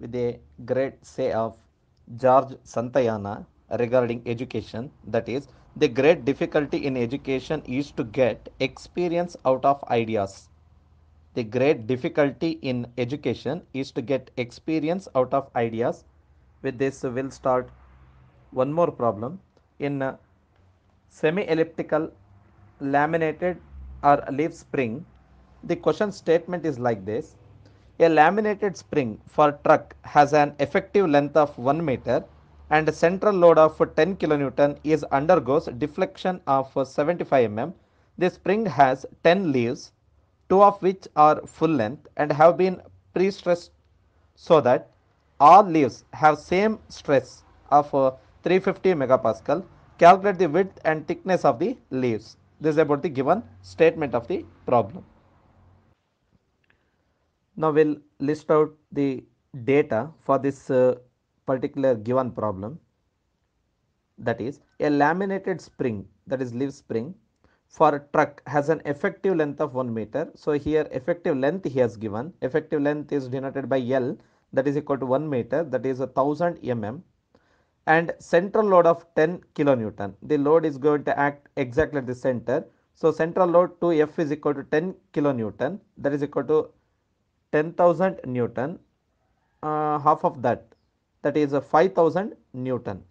with a great say of George Santayana regarding education that is the great difficulty in education is to get experience out of ideas the great difficulty in education is to get experience out of ideas with this we'll start one more problem in uh, semi elliptical laminated or leaf spring the question statement is like this a laminated spring for truck has an effective length of 1 meter and central load of 10 kilonewton is undergoes deflection of 75 mm. The spring has 10 leaves, two of which are full length and have been pre-stressed so that all leaves have same stress of 350 megapascal. Calculate the width and thickness of the leaves. This is about the given statement of the problem. Now we'll list out the data for this uh, particular given problem. That is a laminated spring that is leaf spring for a truck has an effective length of 1 meter. So here effective length he has given effective length is denoted by L that is equal to 1 meter that is a 1000 mm and central load of 10 kilonewton. The load is going to act exactly at the center. So central load to F is equal to 10 kilonewton that is equal to 10000 Newton, uh, half of that, that is a uh, 5000 Newton,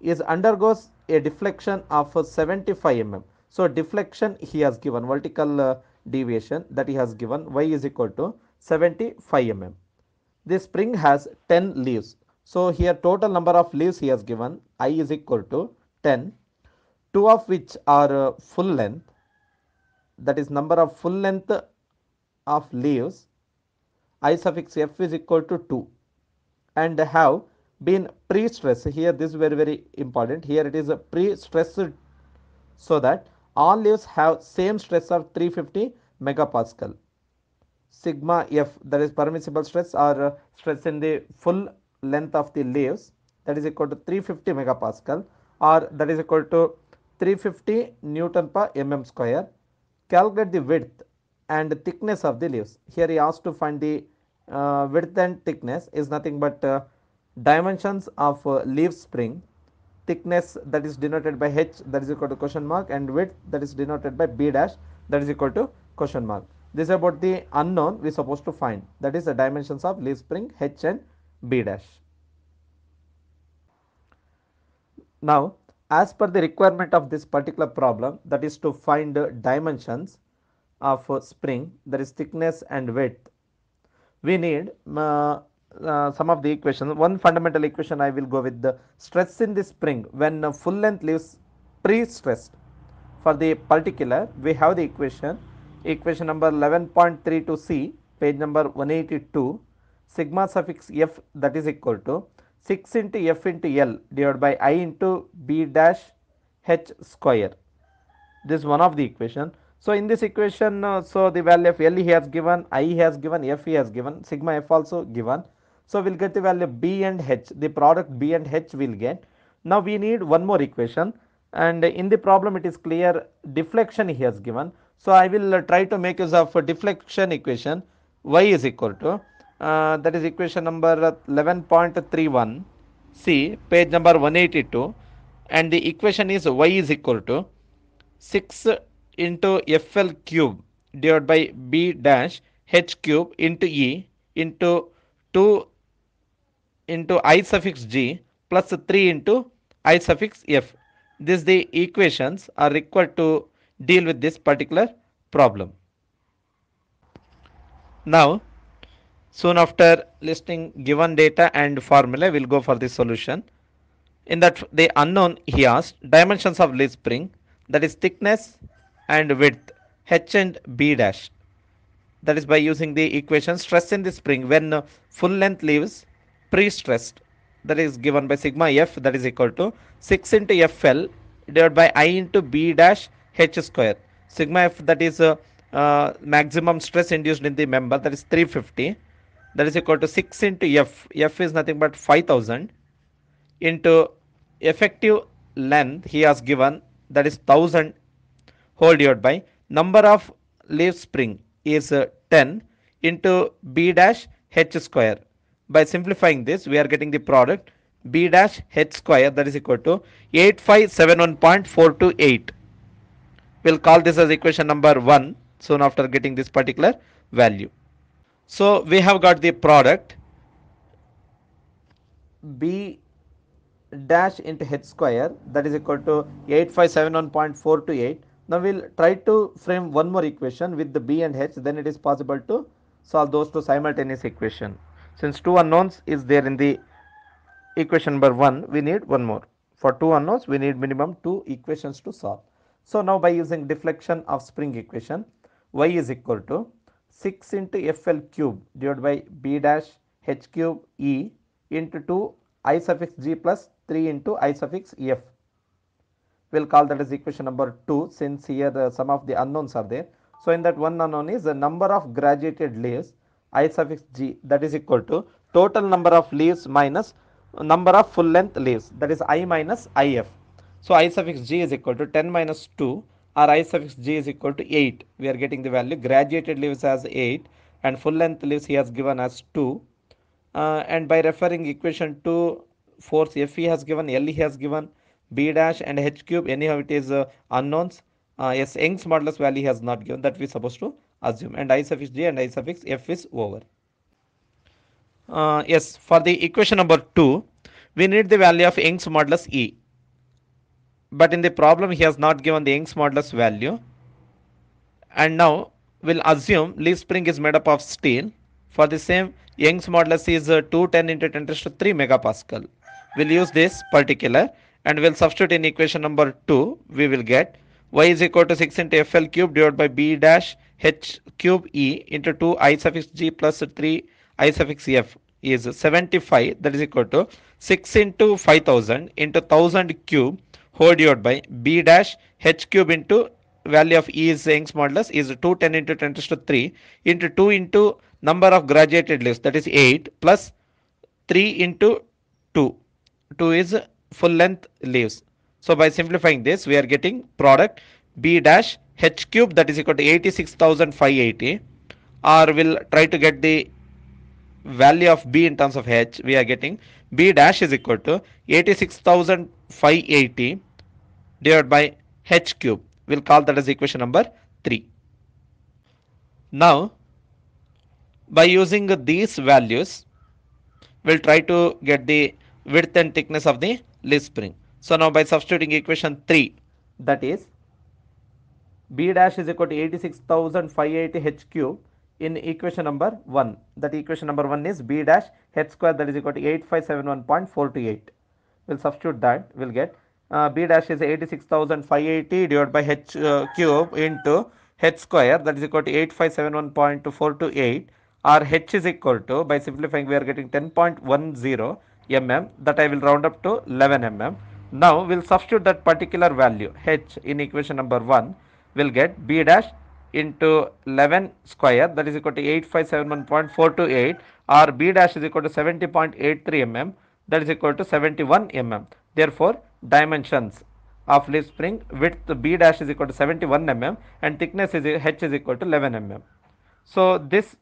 is undergoes a deflection of uh, 75 mm. So, deflection he has given vertical uh, deviation that he has given y is equal to 75 mm. This spring has 10 leaves. So, here total number of leaves he has given i is equal to 10, 2 of which are uh, full length that is number of full length of leaves i suffix f is equal to 2 and have been pre-stressed here this is very very important here it is a pre-stressed so that all leaves have same stress of 350 megapascal sigma f that is permissible stress or uh, stress in the full length of the leaves that is equal to 350 megapascal or that is equal to 350 newton per mm square calculate the width and thickness of the leaves. Here he asked to find the uh, width and thickness is nothing but uh, dimensions of uh, leaf spring, thickness that is denoted by h that is equal to question mark and width that is denoted by b dash that is equal to question mark. This is about the unknown we are supposed to find that is the dimensions of leaf spring h and b dash. Now as per the requirement of this particular problem that is to find uh, dimensions of uh, spring that is thickness and width we need uh, uh, some of the equations one fundamental equation i will go with the stress in the spring when uh, full length leaves pre-stressed for the particular we have the equation equation number 11.3 to c page number 182 sigma suffix f that is equal to 6 into f into l divided by i into b dash h square this is one of the equation so in this equation, uh, so the value of L he has given, I he has given, F he has given, sigma F also given. So we'll get the value of B and H, the product B and H we'll get. Now we need one more equation and in the problem it is clear deflection he has given. So I will uh, try to make use of deflection equation y is equal to uh, that is equation number 11.31 C page number 182 and the equation is y is equal to 6 into FL cube divided by B dash H cube into E into 2 into I suffix G plus 3 into I suffix F. This the equations are required to deal with this particular problem. Now soon after listing given data and formula we'll go for the solution. In that the unknown he asked dimensions of lead spring that is thickness and width h and b dash. That is by using the equation stress in the spring when full length leaves pre-stressed. That is given by sigma f that is equal to 6 into FL divided by i into b dash h square. Sigma f that is uh, uh, maximum stress induced in the member that is 350 that is equal to 6 into f f is nothing but 5000 into effective length he has given that is 1000 hold divided by number of leaf spring is uh, 10 into b dash h square. By simplifying this, we are getting the product b dash h square that is equal to 8571.428. We'll call this as equation number 1 soon after getting this particular value. So we have got the product b dash into h square that is equal to 8571.428 now we'll try to frame one more equation with the B and H then it is possible to solve those two simultaneous equation. Since two unknowns is there in the equation number 1 we need one more. For two unknowns we need minimum two equations to solve. So now by using deflection of spring equation y is equal to 6 into FL cube divided by B dash H cube E into 2 I suffix G plus 3 into I suffix F we'll call that as equation number 2 since here uh, some of the unknowns are there. So in that one unknown is the number of graduated leaves i suffix g that is equal to total number of leaves minus number of full length leaves that is i minus if. So i suffix g is equal to 10 minus 2 or i suffix g is equal to 8. We are getting the value graduated leaves as 8 and full length leaves he has given as 2 uh, and by referring equation two, force F he has given L he has given b dash and h cube anyhow it is uh, unknowns uh, yes Young's modulus value has not given that we supposed to assume and i suffix J and i suffix f is over uh, yes for the equation number 2 we need the value of Young's modulus e but in the problem he has not given the Young's modulus value and now we'll assume leaf spring is made up of steel for the same Young's modulus is uh, 210 into 10 to 3 megapascal we'll use this particular and we'll substitute in equation number 2 we will get y is equal to 6 into fl cube divided by b dash h cube e into 2 i suffix g plus 3 i suffix f is 75 that is equal to 6 into 5000 into 1000 cube whole divided by b dash h cube into value of e is Young's modulus is 210 into 10 to 3 into 2 into number of graduated leaves that is 8 plus 3 into 2 2 is full length leaves. So by simplifying this, we are getting product B dash H cube that is equal to 86,580 or we'll try to get the value of B in terms of H. We are getting B dash is equal to 86,580 divided by H cube. We'll call that as equation number 3. Now, by using these values, we'll try to get the width and thickness of the leaf spring. So now by substituting equation 3 that is B dash is equal to 86,580 H cube in equation number 1 that equation number 1 is B dash H square that is equal to 8571.428. We'll substitute that we'll get uh, B dash is 86,580 divided by H uh, cube into H square that is equal to 8571.428 or H is equal to by simplifying we are getting 10.10 mm that I will round up to 11 mm. Now we'll substitute that particular value h in equation number 1 we'll get b dash into 11 square that is equal to 8571.428 or b dash is equal to 70.83 mm that is equal to 71 mm. Therefore dimensions of leaf spring width b dash is equal to 71 mm and thickness is h is equal to 11 mm. So this